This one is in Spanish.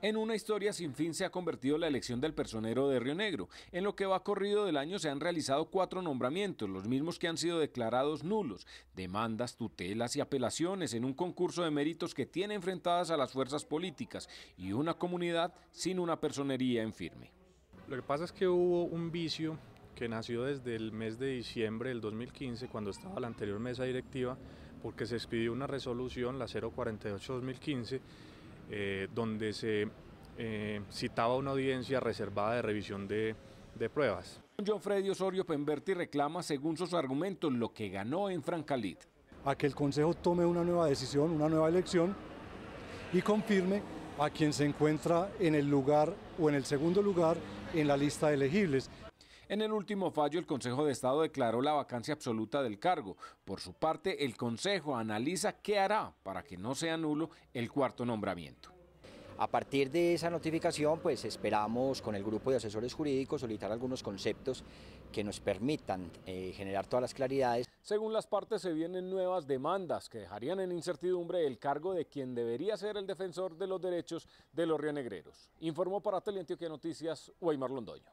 En una historia sin fin se ha convertido la elección del personero de Río Negro. En lo que va corrido del año se han realizado cuatro nombramientos, los mismos que han sido declarados nulos, demandas, tutelas y apelaciones en un concurso de méritos que tiene enfrentadas a las fuerzas políticas y una comunidad sin una personería en firme. Lo que pasa es que hubo un vicio que nació desde el mes de diciembre del 2015, cuando estaba la anterior mesa directiva, porque se expidió una resolución, la 048-2015, eh, donde se eh, citaba una audiencia reservada de revisión de, pruebas. John Freddy Osorio Pemberti reclama, según sus argumentos, lo que ganó en Francalit. A que el Consejo tome una nueva decisión, una nueva elección y confirme a quien se encuentra en el lugar o en el segundo lugar en la lista de elegibles. En el último fallo, el Consejo de Estado declaró la vacancia absoluta del cargo. Por su parte, el Consejo analiza qué hará para que no sea nulo el cuarto nombramiento. A partir de esa notificación, pues esperamos con el grupo de asesores jurídicos solicitar algunos conceptos que nos permitan eh, generar todas las claridades. Según las partes, se vienen nuevas demandas que dejarían en incertidumbre el cargo de quien debería ser el defensor de los derechos de los rionegreros. Informó para Teleantioquia Noticias, Weimar Londoño.